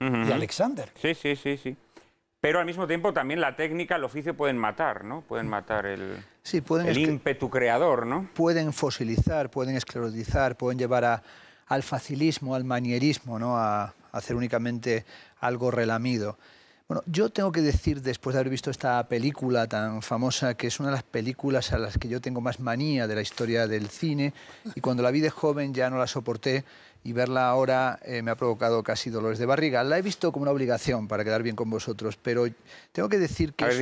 y Alexander. Sí, sí, sí, sí. Pero al mismo tiempo también la técnica, el oficio pueden matar, ¿no? Pueden matar el, sí, pueden el ímpetu creador, ¿no? Pueden fosilizar, pueden esclerotizar, pueden llevar a, al facilismo, al manierismo, ¿no? a hacer únicamente algo relamido. Bueno, yo tengo que decir, después de haber visto esta película tan famosa, que es una de las películas a las que yo tengo más manía de la historia del cine, y cuando la vi de joven ya no la soporté, y verla ahora eh, me ha provocado casi dolores de barriga. La he visto como una obligación para quedar bien con vosotros, pero tengo que decir que es,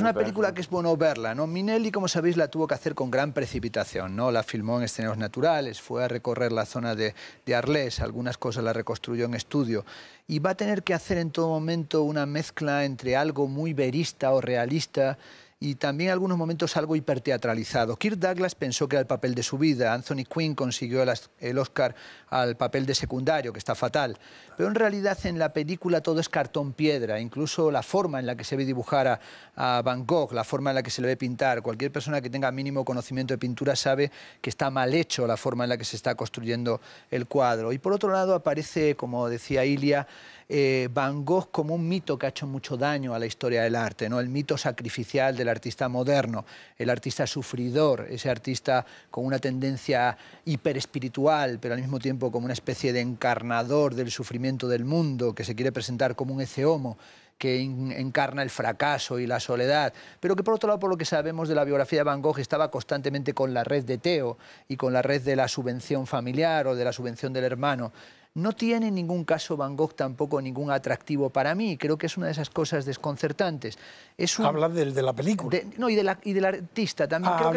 una, película que es bueno verla. ¿no? Minelli, como sabéis, la tuvo que hacer con gran precipitación. ¿no? La filmó en escenarios naturales, fue a recorrer la zona de, de Arlés, algunas cosas la reconstruyó en estudio y va a tener que hacer en todo momento una mezcla entre algo muy verista o realista y también algunos momentos algo hiperteatralizado. Kirk Douglas pensó que era el papel de su vida, Anthony Quinn consiguió el Oscar al papel de secundario, que está fatal, pero en realidad en la película todo es cartón piedra, incluso la forma en la que se ve dibujar a, Van Gogh, la forma en la que se le ve pintar, cualquier persona que tenga mínimo conocimiento de pintura sabe que está mal hecho la forma en la que se está construyendo el cuadro. Y por otro lado aparece, como decía Ilia, eh, Van Gogh como un mito que ha hecho mucho daño a la historia del arte, ¿no? el mito sacrificial el artista moderno, el artista sufridor, ese artista con una tendencia hiperespiritual, pero al mismo tiempo como una especie de encarnador del sufrimiento del mundo, que se quiere presentar como un homo, que encarna el fracaso y la soledad, pero que por otro lado, por lo que sabemos de la biografía de Van Gogh, estaba constantemente con la red de Teo y con la red de la subvención familiar o de la subvención del hermano. No tiene ningún caso Van Gogh tampoco ningún atractivo para mí. Creo que es una de esas cosas desconcertantes. Es Habla de la película. no, y, del artista también. Ah, creo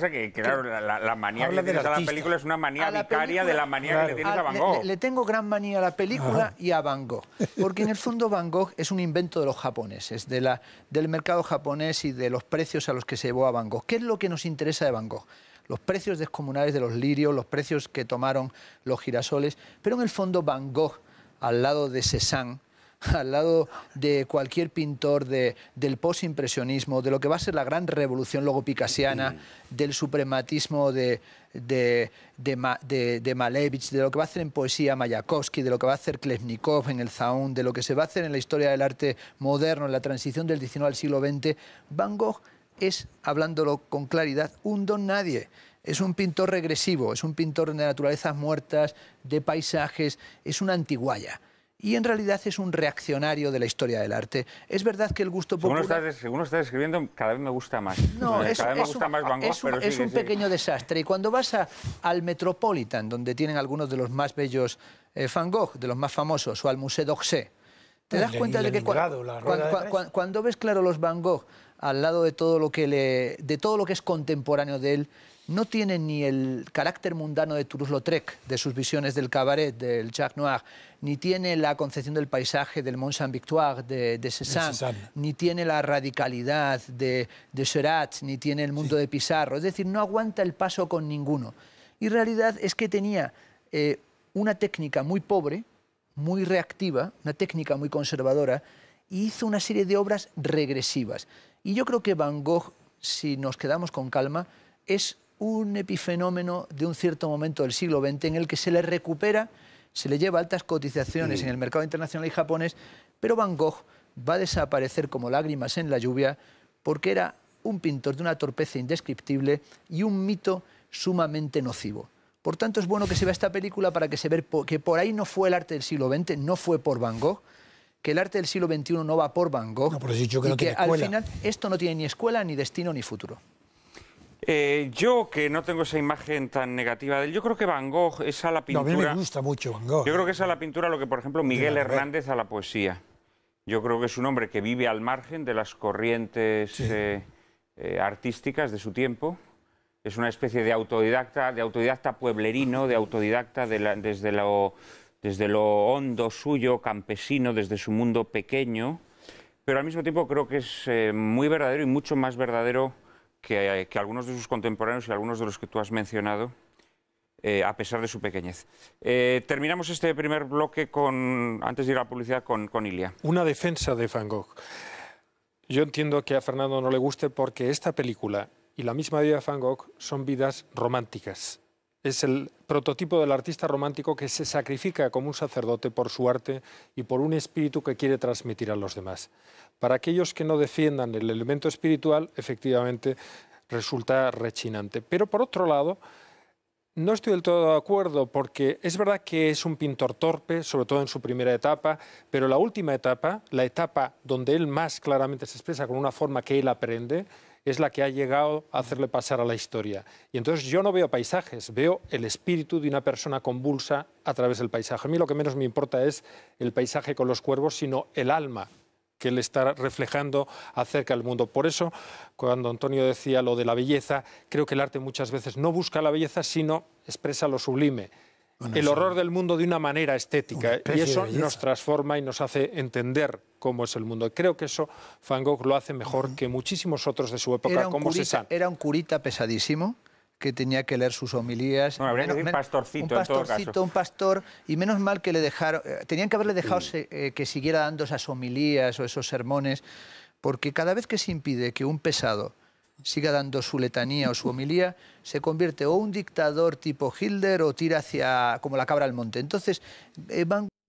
que, que, la, la película es una manía vicaria de la manía que ah, le Van Gogh. Le, tengo gran manía a la película y a Van Gogh. Porque en el fondo Van Gogh es un invento de los japoneses, de la, del mercado japonés y de los precios a los que se llevó a Van Gogh. ¿Qué es lo que nos interesa de Van Gogh? los precios descomunales de los lirios, los precios que tomaron los girasoles, pero en el fondo Van Gogh, al lado de Cézanne, al lado de cualquier pintor de, del posimpresionismo, de lo que va a ser la gran revolución logopicasiana, del suprematismo de, de, de, Malevich, de lo que va a hacer en poesía Mayakovsky, de lo que va a hacer Klevnikov en el Zaun, de lo que se va a hacer en la historia del arte moderno, en la transición del XIX al siglo XX, Van Gogh es, hablándolo con claridad, un don nadie. Es un pintor regresivo, es un pintor de naturalezas muertas, de paisajes, es una antiguaya y en realidad es un reaccionario de la historia del arte. Es verdad que el gusto popular... Según estás, escribiendo, cada vez me gusta más. No, eh, es, cada vez gusta un, más Van Gogh, es un pequeño desastre. Y cuando vas al Metropolitan, donde tienen algunos de los más bellos eh, Van Gogh, de los más famosos, o al Museo d'Orsay, te das cuenta de que cuando ves claro los Van Gogh al lado de todo lo que, le, de todo lo que es contemporáneo de él, no tiene ni el carácter mundano de Toulouse-Lautrec, de sus visiones del cabaret, del Jacques Noir, ni tiene la concepción del paisaje del Mont Saint-Victoire, de, de ni tiene la radicalidad de, de ni tiene el mundo de Pizarro. Es decir, no aguanta el paso con ninguno. Y realidad es que tenía eh, una técnica muy pobre, muy reactiva, una técnica muy conservadora, hizo una serie de obras regresivas. Y yo creo que Van Gogh, si nos quedamos con calma, es un epifenómeno de un cierto momento del siglo XX en el que se le recupera, se le lleva altas cotizaciones en el mercado internacional y japonés, pero Van Gogh va a desaparecer como lágrimas en la lluvia porque era un pintor de una torpeza indescriptible y un mito sumamente nocivo. Por tanto, es bueno que se vea esta película para que se vea que por ahí no fue el arte del siglo XX, no fue por Van Gogh, que el arte del siglo XXI no va por Van Gogh. No, pero yo que que al final esto no tiene ni escuela, ni destino, ni futuro. Eh, yo, que no tengo esa imagen tan negativa de él, yo creo que Van Gogh es a la pintura... a mí me gusta mucho Van Gogh. Yo creo que es a la pintura lo que, por ejemplo, Miguel Hernández a la poesía. Yo creo que es un hombre que vive al margen de las corrientes eh, eh, artísticas de su tiempo. Es una especie de autodidacta, de autodidacta pueblerino, de autodidacta de la, desde lo desde lo hondo suyo, campesino, desde su mundo pequeño, pero al mismo tiempo creo que es eh, muy verdadero y mucho más verdadero eh, que, algunos de sus contemporáneos y algunos de los que tú has mencionado, eh, a pesar de su pequeñez. terminamos este primer bloque con, antes de ir a la publicidad, con, con Ilia. Una defensa de Van Gogh. Yo entiendo que a Fernando no le guste porque esta película y la misma vida de Van Gogh son vidas románticas. Es el prototipo del artista romántico que se sacrifica como un sacerdote por su arte y por un espíritu que quiere transmitir a los demás. Para aquellos que no defiendan el elemento espiritual, efectivamente resulta rechinante. Pero por otro lado, no estoy del todo de acuerdo porque es verdad que es un pintor torpe, sobre todo en su primera etapa, pero la última etapa, la etapa donde él más claramente se expresa con una forma que él aprende, es la que ha llegado a hacerle pasar a la historia. Y entonces yo no veo paisajes, veo el espíritu de una persona convulsa a través del paisaje. A mí lo que menos me importa es el paisaje con los cuervos, sino el alma que le está reflejando acerca del mundo. Por eso, cuando Antonio decía lo de la belleza, creo que el arte muchas veces no busca la belleza, sino expresa lo sublime. el horror del mundo de una manera estética. y eso nos transforma y nos hace entender cómo es el mundo. creo que eso Van Gogh lo hace mejor que muchísimos otros de su época, como Era un curita pesadísimo que tenía que leer sus homilías. un pastorcito, un pastor, y menos mal que le dejaron, eh, tenían que haberle dejado eh, que siguiera dando esas homilías o esos sermones, porque cada vez que se impide que un pesado siga dando su letanía o su homilía, se convierte o un dictador tipo Hitler o tira hacia como la cabra al monte. Entonces, eh, van